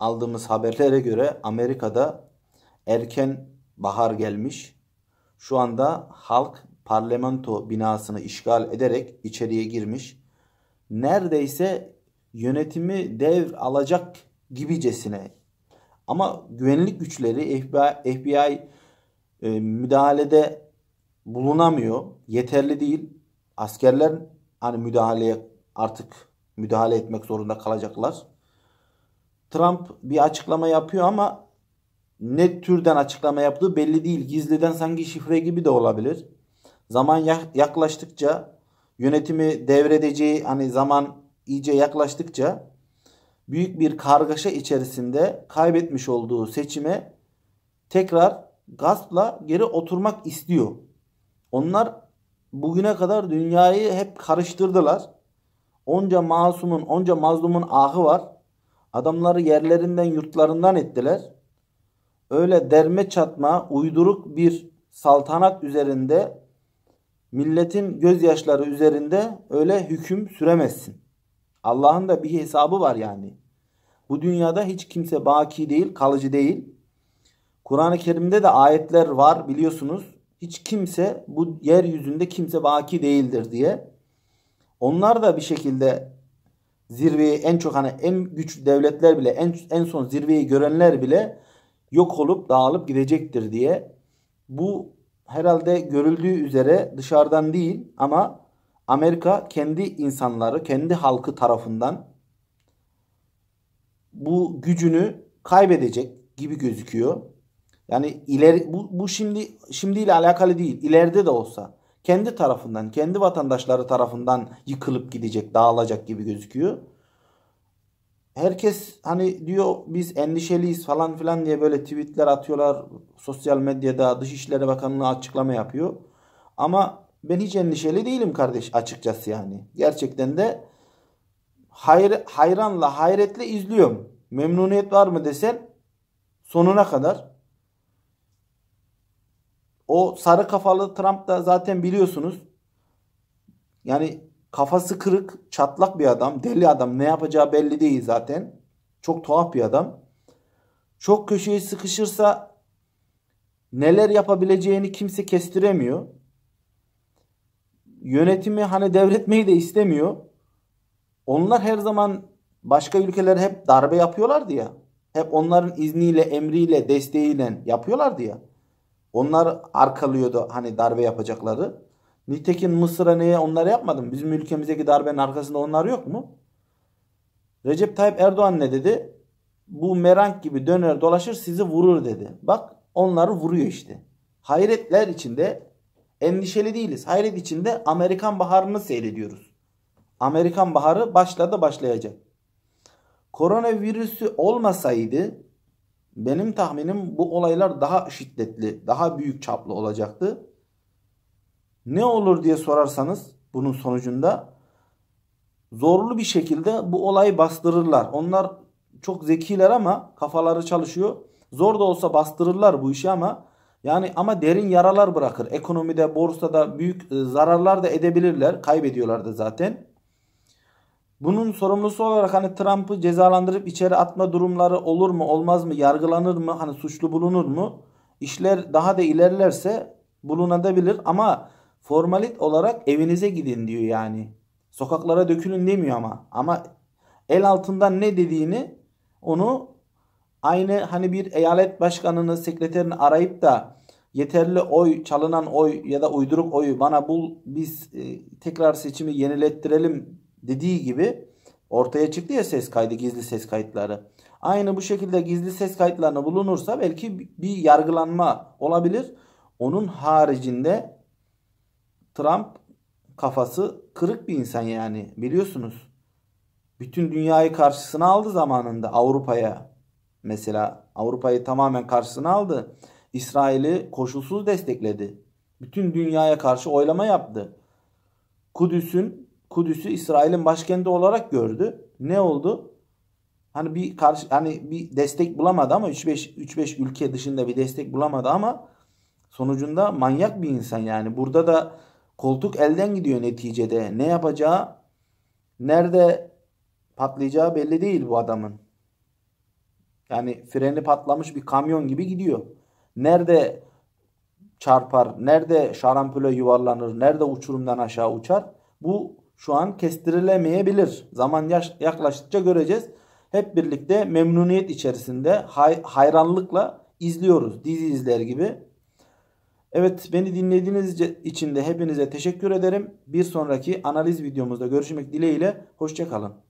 aldığımız haberlere göre Amerika'da erken bahar gelmiş. Şu anda halk parlamento binasını işgal ederek içeriye girmiş. Neredeyse yönetimi dev alacak gibicesine ama güvenlik güçleri FBI, FBI e, müdahalede bulunamıyor. Yeterli değil. Askerler hani müdahaleye artık müdahale etmek zorunda kalacaklar. Trump bir açıklama yapıyor ama ne türden açıklama yaptığı belli değil. Gizliden sanki şifre gibi de olabilir. Zaman yaklaştıkça yönetimi devredeceği hani zaman iyice yaklaştıkça büyük bir kargaşa içerisinde kaybetmiş olduğu seçime tekrar gaspla geri oturmak istiyor. Onlar bugüne kadar dünyayı hep karıştırdılar. Onca masumun, onca mazlumun ahı var. Adamları yerlerinden yurtlarından ettiler. Öyle derme çatma uyduruk bir saltanat üzerinde milletin gözyaşları üzerinde öyle hüküm süremezsin. Allah'ın da bir hesabı var yani. Bu dünyada hiç kimse baki değil, kalıcı değil. Kur'an-ı Kerim'de de ayetler var biliyorsunuz. Hiç kimse bu yeryüzünde kimse baki değildir diye. Onlar da bir şekilde zirveyi en çok hani en güçlü devletler bile en, en son zirveyi görenler bile yok olup dağılıp gidecektir diye bu herhalde görüldüğü üzere dışarıdan değil ama Amerika kendi insanları, kendi halkı tarafından bu gücünü kaybedecek gibi gözüküyor. Yani ileri bu, bu şimdi şimdiyle alakalı değil. İleride de olsa kendi tarafından, kendi vatandaşları tarafından yıkılıp gidecek, dağılacak gibi gözüküyor. Herkes hani diyor biz endişeliyiz falan filan diye böyle tweetler atıyorlar. Sosyal medyada Dışişleri Bakanlığı açıklama yapıyor. Ama ben hiç endişeli değilim kardeş açıkçası yani. Gerçekten de hayr hayranla hayretle izliyorum. Memnuniyet var mı desen sonuna kadar o sarı kafalı Trump da zaten biliyorsunuz. Yani kafası kırık, çatlak bir adam, deli adam. Ne yapacağı belli değil zaten. Çok tuhaf bir adam. Çok köşeye sıkışırsa neler yapabileceğini kimse kestiremiyor. Yönetimi hani devretmeyi de istemiyor. Onlar her zaman başka ülkeler hep darbe yapıyorlardı ya. Hep onların izniyle, emriyle, desteğiyle yapıyorlardı ya. Onlar arkalıyordu hani darbe yapacakları. Nitekim Mısır'a neye onları yapmadım. Bizim ülkemizdeki darbenin arkasında onlar yok mu? Recep Tayyip Erdoğan ne dedi? Bu merank gibi döner dolaşır sizi vurur dedi. Bak onları vuruyor işte. Hayretler içinde endişeli değiliz. Hayret içinde Amerikan baharını seyrediyoruz. Amerikan baharı başladı başlayacak. Koronavirüsü olmasaydı benim tahminim bu olaylar daha şiddetli, daha büyük çaplı olacaktı. Ne olur diye sorarsanız bunun sonucunda zorlu bir şekilde bu olayı bastırırlar. Onlar çok zekiler ama kafaları çalışıyor. Zor da olsa bastırırlar bu işi ama yani ama derin yaralar bırakır. Ekonomide, borsada büyük e, zararlar da edebilirler. Kaybediyorlar da zaten. Bunun sorumlusu olarak hani Trump'ı cezalandırıp içeri atma durumları olur mu olmaz mı yargılanır mı hani suçlu bulunur mu? İşler daha da ilerlerse bulunabilir ama formalit olarak evinize gidin diyor yani. Sokaklara dökülün demiyor ama. Ama el altından ne dediğini onu aynı hani bir eyalet başkanını sekreterini arayıp da yeterli oy çalınan oy ya da uyduruk oyu bana bul biz e, tekrar seçimi yenilettirelim dediği gibi ortaya çıktı ya ses kaydı, gizli ses kayıtları. Aynı bu şekilde gizli ses kayıtlarına bulunursa belki bir yargılanma olabilir. Onun haricinde Trump kafası kırık bir insan yani biliyorsunuz. Bütün dünyayı karşısına aldı zamanında Avrupa'ya. Mesela Avrupa'yı tamamen karşısına aldı. İsrail'i koşulsuz destekledi. Bütün dünyaya karşı oylama yaptı. Kudüs'ün Kudüs'ü İsrail'in başkenti olarak gördü. Ne oldu? Hani bir karşı hani bir destek bulamadı ama 3-5 3-5 ülke dışında bir destek bulamadı ama sonucunda manyak bir insan yani. Burada da koltuk elden gidiyor neticede. Ne yapacağı, nerede patlayacağı belli değil bu adamın. Yani freni patlamış bir kamyon gibi gidiyor. Nerede çarpar, nerede şarampole yuvarlanır, nerede uçurumdan aşağı uçar? Bu şu an kestirilemeyebilir. Zaman yaklaştıkça göreceğiz. Hep birlikte memnuniyet içerisinde hay, hayranlıkla izliyoruz. Dizi izler gibi. Evet beni dinlediğiniz için de hepinize teşekkür ederim. Bir sonraki analiz videomuzda görüşmek dileğiyle. Hoşçakalın.